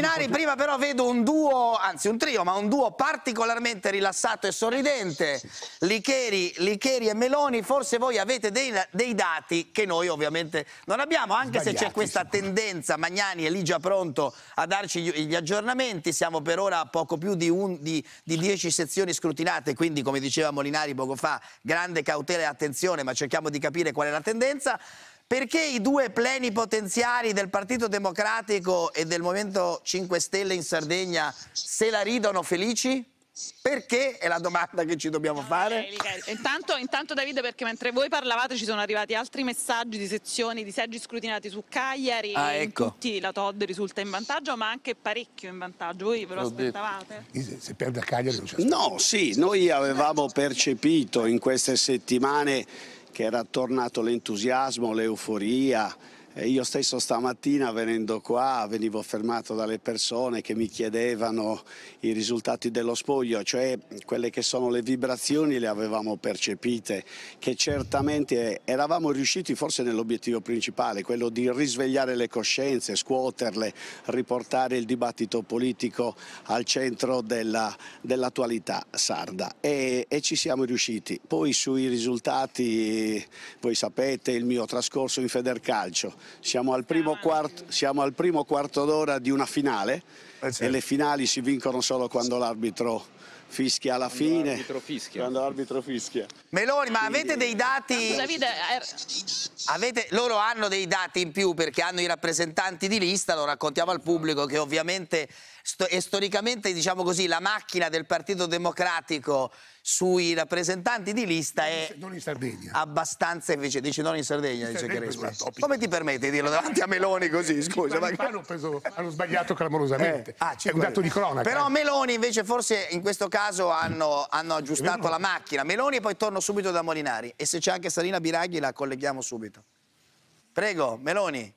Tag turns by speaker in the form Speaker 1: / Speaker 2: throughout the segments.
Speaker 1: Molinari, prima però vedo un duo, anzi un trio, ma un duo particolarmente rilassato e sorridente. Licheri, Licheri e Meloni, forse voi avete dei, dei, dati che noi ovviamente non abbiamo, anche se c'è questa tendenza, Magnani è lì già Pronto, a darci gli, gli, aggiornamenti. Siamo per ora a poco più di, un, di, di sezioni scrutinate, quindi come diceva Molinari poco fa, grande cautela e attenzione, ma cerchiamo di capire qual è la tendenza. Perché i due plenipotenziari del Partito Democratico e del Movimento 5 Stelle in Sardegna se la ridono felici? Perché? È la domanda che ci dobbiamo fare. Intanto, intanto Davide, perché mentre voi parlavate ci sono arrivati altri messaggi di sezioni, di seggi scrutinati su Cagliari. Ah, ecco. tutti la Todd risulta in vantaggio, ma anche parecchio in vantaggio. Voi ve lo aspettavate? Se,
Speaker 2: se perde a Cagliari non c'è. No, sì, noi avevamo percepito in queste settimane che era tornato l'entusiasmo, l'euforia, io stesso stamattina venendo qua venivo fermato dalle persone che mi chiedevano i risultati dello spoglio, cioè quelle che sono le vibrazioni le avevamo percepite, che certamente eravamo riusciti forse nell'obiettivo principale, quello di risvegliare le coscienze, scuoterle, riportare il dibattito politico al centro dell'attualità sarda e, e ci siamo riusciti. Poi sui risultati, voi sapete il mio trascorso in Federcalcio, siamo al primo, quarto d'ora di una finale eh certo. e le finali si vincono solo quando l'arbitro fischia alla quando fine. Arbitro fischia. Quando l'arbitro fischia.
Speaker 1: Meloni, ma avete
Speaker 2: dei dati... Davide, er...
Speaker 1: avete... Loro hanno dei dati in più perché hanno i rappresentanti di lista, lo raccontiamo al pubblico, che ovviamente e storicamente, diciamo così, la macchina del Partito Democratico sui rappresentanti di lista è non in Sardegna. abbastanza invece dice non in Sardegna, in dice Crespo. Come ti permette di dirlo davanti a Meloni così, eh, scusa? Ma... Hanno, preso, hanno sbagliato clamorosamente. Eh, ah, è un dato di cronaca. Però Meloni invece forse in questo caso caso hanno, hanno aggiustato la macchina. Meloni e poi torno subito da Molinari. E se c'è anche Salina Biraghi la colleghiamo subito.
Speaker 3: Prego, Meloni.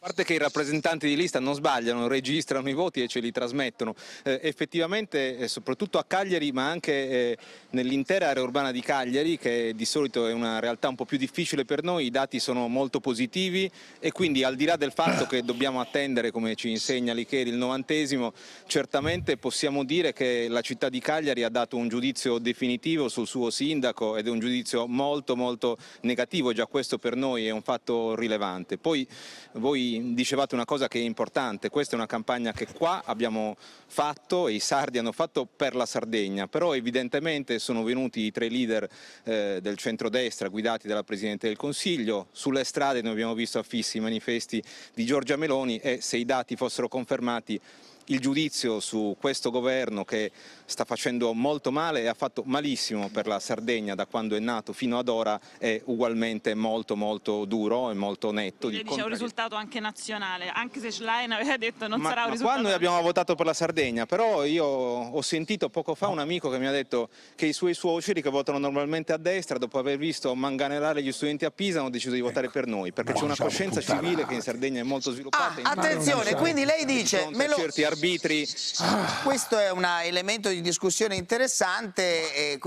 Speaker 3: A parte che i rappresentanti di lista non sbagliano, registrano i voti e ce li trasmettono. Eh, effettivamente, eh, soprattutto a Cagliari, ma anche eh, nell'intera area urbana di Cagliari, che di solito è una realtà un po' più difficile per noi, i dati sono molto positivi e quindi al di là del fatto che dobbiamo attendere, come ci insegna Licheri, il novantesimo, certamente possiamo dire che la città di Cagliari ha dato un giudizio definitivo sul suo sindaco ed è un giudizio molto molto negativo, già questo per noi è un fatto rilevante. Poi voi dicevate una cosa che è importante, questa è una campagna che qua abbiamo fatto e i sardi hanno fatto per la Sardegna, però evidentemente sono venuti i tre leader eh, del centrodestra guidati dalla Presidente del Consiglio, sulle strade noi abbiamo visto affissi i manifesti di Giorgia Meloni e se i dati fossero confermati il giudizio su questo governo che sta facendo molto male e ha fatto malissimo per la Sardegna da quando è nato fino ad ora è ugualmente molto molto duro e molto netto. Quindi, di diciamo, un risultato
Speaker 1: anche anche nazionale, anche se Schlein aveva detto non ma, sarà un ma risultato. Ma noi
Speaker 3: abbiamo votato per la Sardegna, però io ho sentito poco fa un amico che mi ha detto che i suoi suoceri che votano normalmente a destra, dopo aver visto manganellare gli studenti a Pisa, hanno deciso di votare ecco. per noi, perché c'è una coscienza civile che in Sardegna è molto sviluppata. Ah, attenzione, quindi
Speaker 1: lei dice...
Speaker 3: Melo... certi arbitri.
Speaker 1: Ah. Questo è un elemento di discussione interessante. E... Eh,